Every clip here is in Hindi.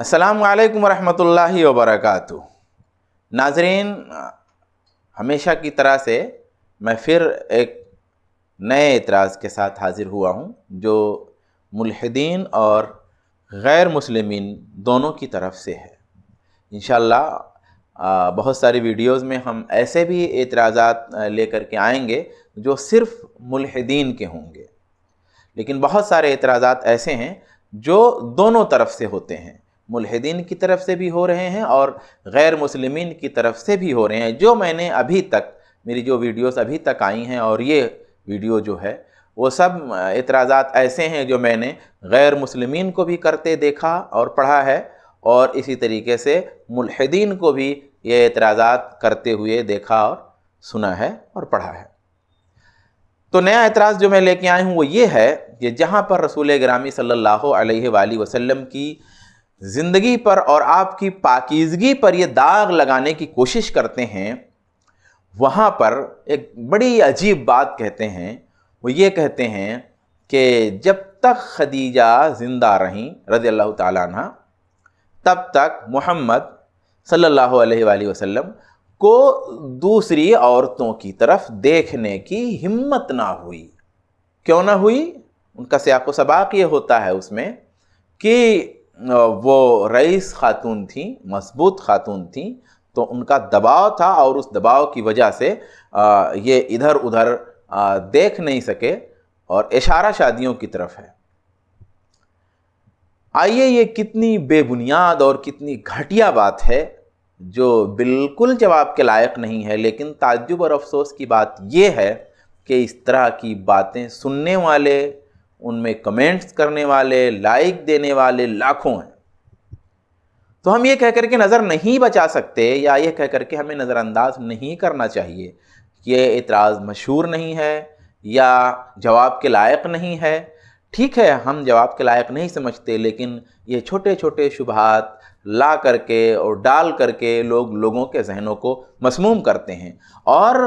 असलकम वरहमल वबरक नाजरीन हमेशा की तरह से मैं फिर एक नए एतराज़ के साथ हाज़िर हुआ हूँ जो मुलहदीन और गैर मुसलमिन दोनों की तरफ से है इन बहुत सारी वीडियोस में हम ऐसे भी एतराज़ा लेकर के आएंगे जो सिर्फ़ मुलहदीन के होंगे लेकिन बहुत सारे एतराज़ात ऐसे हैं जो दोनों तरफ से होते हैं मुलहदीन की तरफ से भी हो रहे हैं और गैर मुसलमिन की तरफ से भी हो रहे हैं जो मैंने अभी तक मेरी जो वीडियोस अभी तक आई हैं और ये वीडियो जो है वो सब इतराज़ात ऐसे हैं जो मैंने गैर मुसलमिन को भी करते देखा और पढ़ा है और इसी तरीके से मुलहदीन को भी ये एतराज़ात करते हुए देखा और सुना है और पढ़ा है तो नया एतराज़ जो मैं लेके आया हूँ वो ये है कि जहाँ पर रसूल ग्रामी सल्ला वसलम की ज़िंदगी पर और आपकी पाकिजगी पर ये दाग लगाने की कोशिश करते हैं वहाँ पर एक बड़ी अजीब बात कहते हैं वो ये कहते हैं कि जब तक खदीजा ज़िंदा रहीं रज़ी अल्लाह तला तब तक मोहम्मद सल्लल्लाहु अलैहि वसल्लम को दूसरी औरतों की तरफ देखने की हिम्मत ना हुई क्यों ना हुई उनका सियाको सबाक ये होता है उसमें कि वो रईस खातून थी मजबूत खातून थी तो उनका दबाव था और उस दबाव की वजह से ये इधर उधर देख नहीं सके और इशारा शादियों की तरफ है आइए ये कितनी बेबुनियाद और कितनी घटिया बात है जो बिल्कुल जवाब के लायक नहीं है लेकिन ताज्जुब और अफसोस की बात यह है कि इस तरह की बातें सुनने वाले उनमें कमेंट्स करने वाले लाइक देने वाले लाखों हैं तो हम ये कह करके नज़र नहीं बचा सकते या ये कह करके हमें नज़रअंदाज नहीं करना चाहिए कि ये एतराज़ मशहूर नहीं है या जवाब के लायक नहीं है ठीक है हम जवाब के लायक नहीं समझते लेकिन ये छोटे छोटे शुबहत ला करके और डाल करके लोग लोगों के जहनों को मसमूम करते हैं और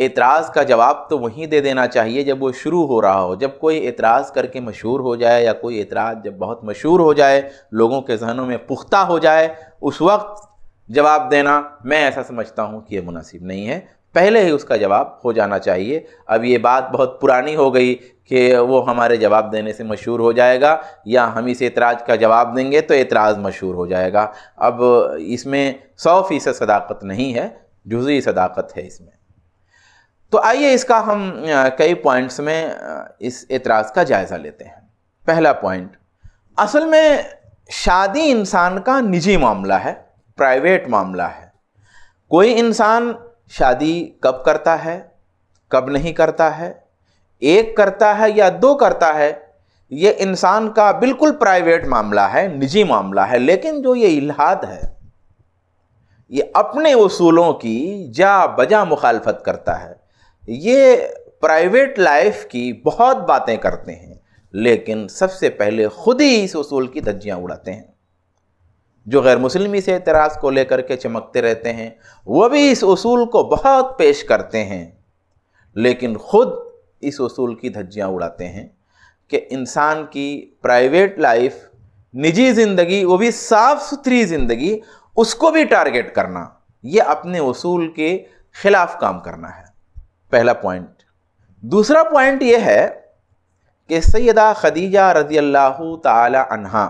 एतराज़ का जवाब तो वहीं दे देना चाहिए जब वो शुरू हो रहा हो जब कोई एतराज़ करके मशहूर हो जाए या कोई एतराज़ जब बहुत मशहूर हो जाए लोगों के जहनों में पुख्ता हो जाए उस वक्त जवाब देना मैं ऐसा समझता हूँ कि ये मुनासिब नहीं है पहले ही उसका जवाब हो जाना चाहिए अब ये बात बहुत पुरानी हो गई कि वो हमारे जवाब देने से मशहूर हो जाएगा या हम इस एतराज़ का जवाब देंगे तो एतराज़ मशहूर हो जाएगा अब इसमें सौ फ़ीसद सदाकत नहीं है जुजी सदाकत है इसमें तो आइए इसका हम कई पॉइंट्स में इस एतराज़ का जायज़ा लेते हैं पहला पॉइंट असल में शादी इंसान का निजी मामला है प्राइवेट मामला है कोई इंसान शादी कब करता है कब नहीं करता है एक करता है या दो करता है ये इंसान का बिल्कुल प्राइवेट मामला है निजी मामला है लेकिन जो ये इलाहाद है ये अपने उसूलों की जा बजा मुखालफत करता है ये प्राइवेट लाइफ की बहुत बातें करते हैं लेकिन सबसे पहले खुद ही इस उसूल की धज्जियाँ उड़ाते हैं जो गैर मुस्लिमी से एतराज़ को लेकर के चमकते रहते हैं वह भी इस उसूल को बहुत पेश करते हैं लेकिन ख़ुद इस उसूल की धज्जियाँ उड़ाते हैं कि इंसान की प्राइवेट लाइफ निजी ज़िंदगी वो भी साफ़ सुथरी ज़िंदगी उसको भी टारगेट करना ये अपने उसूल के ख़िलाफ़ काम करना है पहला पॉइंट दूसरा पॉइंट ये है कि सैदा खदीजा रजी अल्लाह तहा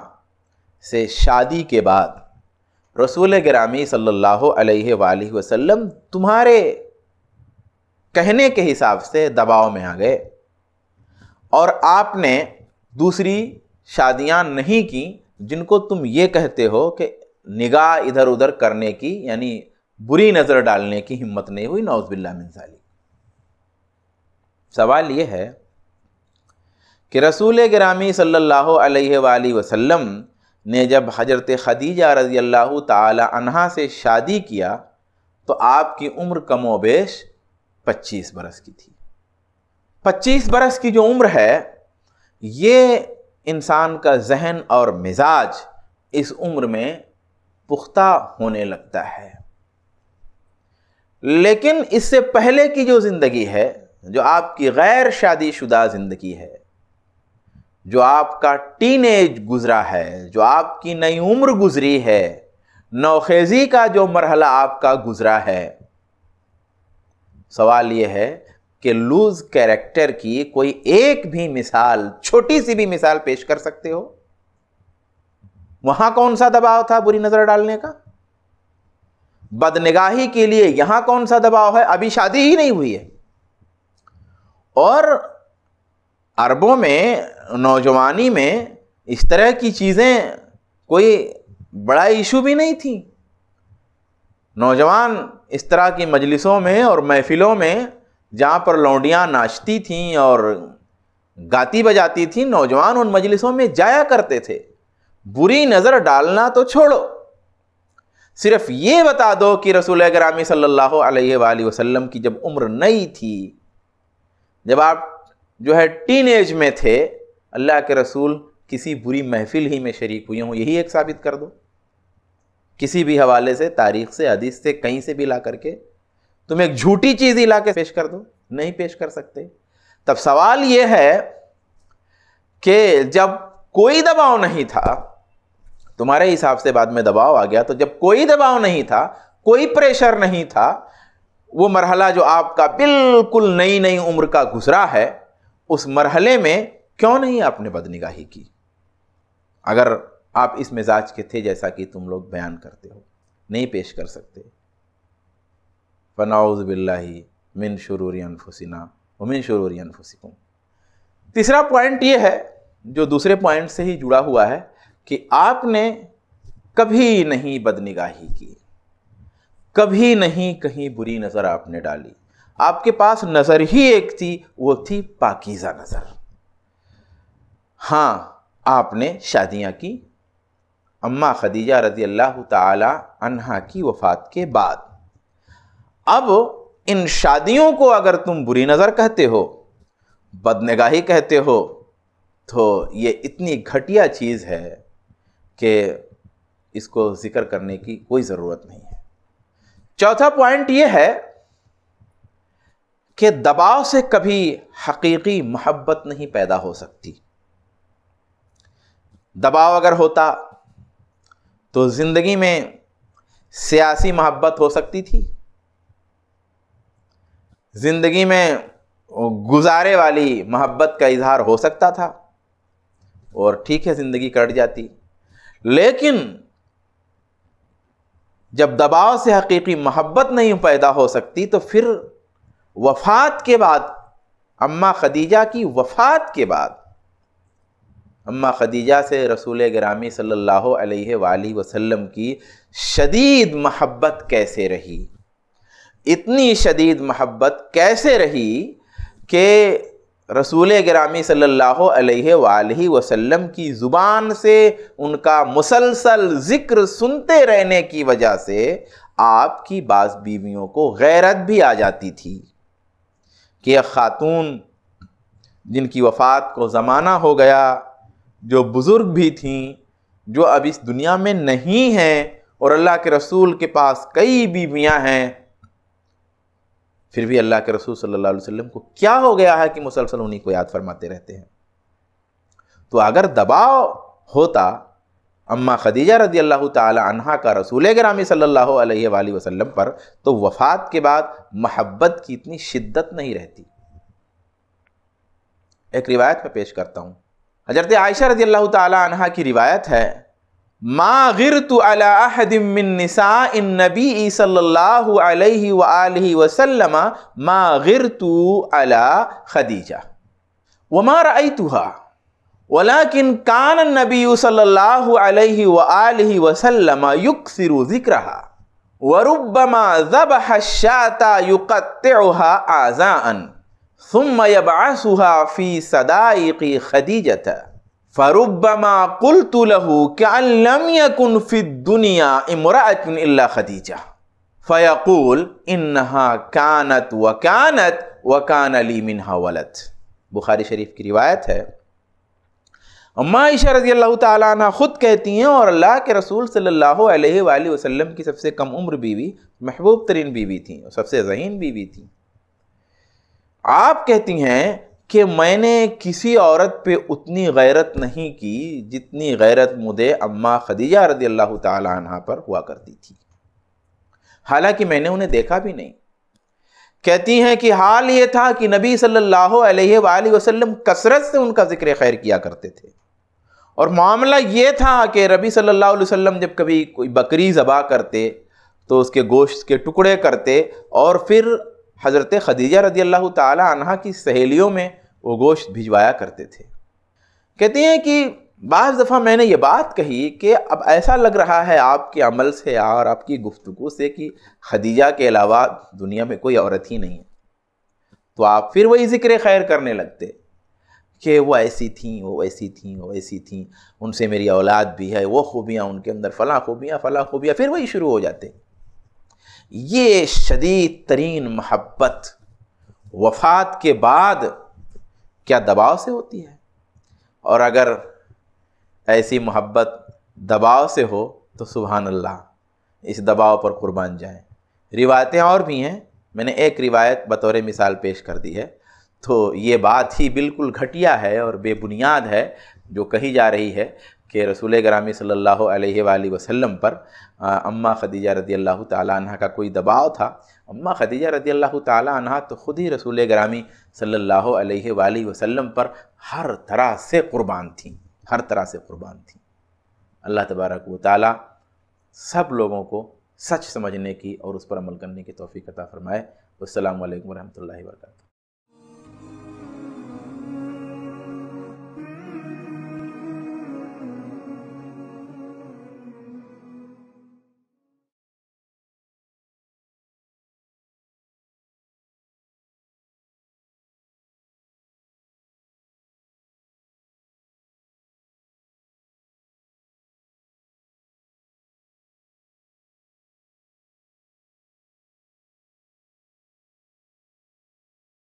से शादी के बाद रसूल ग्रामी सल्लल्लाहु अलैहि वसल्लम तुम्हारे कहने के हिसाब से दबाव में आ गए और आपने दूसरी शादियां नहीं की जिनको तुम ये कहते हो कि निगाह इधर उधर करने की यानी बुरी नज़र डालने की हिम्मत नहीं हुई नौजबिल्ला मिनसाली सवाल ये है कि रसूल ग्रामी सल्लल्लाहु वसम ने जब हजरत खदीजा रज़ी अल्लाह तहा से शादी किया तो आपकी उम्र कमोबेश 25 बरस की थी 25 बरस की जो उम्र है ये इंसान का जहन और मिजाज इस उम्र में पुख्ता होने लगता है लेकिन इससे पहले की जो ज़िंदगी है जो आपकी गैर शादीशुदा ज़िंदगी है जो आपका टीन एज गुज़रा है जो आपकी नई उम्र गुज़री है नौखेज़ी का जो मरहला आपका गुज़रा है सवाल यह है कि लूज कैरेक्टर की कोई एक भी मिसाल छोटी सी भी मिसाल पेश कर सकते हो वहां कौन सा दबाव था बुरी नजर डालने का बदनिगाही के लिए यहां कौन सा दबाव है अभी शादी ही नहीं हुई है और अरबों में नौजवानी में इस तरह की चीज़ें कोई बड़ा इशू भी नहीं थी नौजवान इस तरह की मजलिसों में और महफ़िलों में जहाँ पर लौंडियाँ नाचती थीं और गाती बजाती थीं नौजवान उन मजलिसों में जाया करते थे बुरी नज़र डालना तो छोड़ो सिर्फ ये बता दो कि रसूल ग्रामी सल्लल्लाहु अलैहि वसल्लम की जब उम्र नई थी जब आप जो है टीन एज में थे अल्लाह के रसूल किसी बुरी महफिल ही में शरीक हुए हों यही एक साबित कर दो किसी भी हवाले से तारीख से हदीस से कहीं से भी ला करके तुम एक झूठी चीज़ ही ला के पेश कर दो नहीं पेश कर सकते तब सवाल यह है कि जब कोई दबाव नहीं था तुम्हारे हिसाब से बाद में दबाव आ गया तो जब कोई दबाव नहीं था कोई प्रेशर नहीं था वो मरहला जो आपका बिल्कुल नई नई उम्र का गुजरा है उस मरहले में क्यों नहीं आपने बदनिगाही की अगर आप इस मिजाज के थे जैसा कि तुम लोग बयान करते हो नहीं पेश कर सकते फ़नाउज़ बिल्लाही मिन शुरूरी अनफुसिना व मिन शुरूरी अनफुसिकुम तीसरा पॉइंट ये है जो दूसरे पॉइंट से ही जुड़ा हुआ है कि आपने कभी नहीं बदनिगाही की कभी नहीं कहीं बुरी नज़र आपने डाली आपके पास नज़र ही एक थी वो थी पाकिज़ा नज़र हाँ आपने शादियाँ की अम्मा खदीजा रज़ी अल्लाह तहा की वफ़ात के बाद अब इन शादियों को अगर तुम बुरी नज़र कहते हो बदनगाही कहते हो तो ये इतनी घटिया चीज़ है कि इसको ज़िक्र करने की कोई ज़रूरत नहीं है चौथा पॉइंट ये है कि दबाव से कभी हकीकी मोहब्बत नहीं पैदा हो सकती दबाव अगर होता तो ज़िंदगी में सियासी मोहब्बत हो सकती थी ज़िंदगी में गुजारे वाली मोहब्बत का इजहार हो सकता था और ठीक है ज़िंदगी कट जाती लेकिन जब दबाव से हकीकी मोहब्बत नहीं पैदा हो सकती तो फिर वफात के बाद अम्मा खदीजा की वफात के बाद अम्मा खदीजा से रसूल ग्रामी सल्लल्लाहु अलैहि वसल्लम की शदीद महब्बत कैसे रही इतनी शदीद महब्बत कैसे रही कि रसूल ग्रामी सल्लल्लाहु वसल्लम की ज़ुबान से उनका मुसलसल ज़िक्र सुनते रहने की वजह से आपकी बास बीवियों को गैरत भी आ जाती थी कि ख़ातून जिनकी वफ़ात को ज़माना हो गया जो बुज़ुर्ग भी थीं जो अब इस दुनिया में नहीं हैं और अल्लाह के रसूल के पास कई बीवियाँ हैं फिर भी अल्लाह के रसूल सल्लल्लाहु अलैहि वसल्लम को क्या हो गया है कि मुसलसल उन्हीं को याद फरमाते रहते हैं तो अगर दबाव होता अम्मा खदीजा रदी अल्लाह तहा का रसूल ग्रामी सल्लल्लाहु अलैहि वसल्लम पर तो वफ़ात के बाद महब्बत की इतनी शिद्दत नहीं रहती एक रिवायत में पेश करता हूँ हजरत आयशा रदी अल्लाह तहा की रिवायत है ما غرت على أحد من نساء النبي صلى الله عليه وآله وسلم ما غرت على خديجة وما رأيتها ولكن كان النبي صلى الله عليه وآله وسلم يكثر ذكرها وربما ذبح الشاة يقطعها أعزاء ثم يبعثها في صدائق خديجة फरुबमा कुल तुलहू क्या दुनिया इमरा खदीजा फयाकुल इन्हा कानत व कानत व कान अली मिनहा वलत बुखारी शरीफ की रिवायत है अम्मा ईशा रजी अल्लाह तला ख़ुद कहती हैं और अल्लाह के रसूल सल्लल्लाहु अलैहि वसल्लम की सबसे कम उम्र बीवी महबूब तरीन बीवी थी सबसे जहीन बीवी थी आप कहती हैं कि मैंने किसी औरत पे उतनी गैरत नहीं की जितनी गैरत मुझे अम्मा खदीजा रदी अल्लाह तहा पर हुआ करती थी हालांकि मैंने उन्हें देखा भी नहीं कहती हैं कि हाल ये था कि नबी सल्लल्लाहु अलैहि वसल्लम कसरत से उनका ज़िक्र खैर किया करते थे और मामला ये था कि रबी सल्ला वम जब कभी कोई बकरी ज़बा करते तो उसके गोश्त के टुकड़े करते और फिर हज़रत खदीजा रदी अल्लाह तहा की सहेलियों में वो गोश्त भिजवाया करते थे कहते हैं कि बाज़ दफ़ा मैंने ये बात कही कि अब ऐसा लग रहा है आपके अमल से और आपकी गुफ्तु से कि खदीजा के अलावा दुनिया में कोई औरत ही नहीं है तो आप फिर वही ज़िक्र खैर करने लगते कि वो ऐसी थी वो ऐसी थी वो ऐसी थी उनसे मेरी औलाद भी है वो खूबियाँ उनके अंदर फ़लाँ खूबियाँ फ़लाँ खूबियाँ फिर वही शुरू हो जाते ये शदीद तरीन महब्बत वफात के बाद क्या दबाव से होती है और अगर ऐसी मोहब्बत दबाव से हो तो सुबहान अल्लाह इस दबाव पर कुर्बान जाएं रिवायतें और भी हैं मैंने एक रिवायत बतौर मिसाल पेश कर दी है तो ये बात ही बिल्कुल घटिया है और बेबुनियाद है जो कही जा रही है कि रसूल ग्रामी सल्ला वसम पर अम्मा खदीजा रदी अल्लाह तह का कोई दबाव था अम्मा खदीजा रदी अल्लाह तह तो ख़ुद ही रसूल ग्रामी सल्ला वसलम पर हर तरह से क़ुरबान थी हर तरह से क़ुरबान थी अल्लाह तबारक व ताली सब लोगों को सच समझने की और उस पर अमल करने की तोफ़ी कता फ़रमाए अल्लाम वरहमल वर्का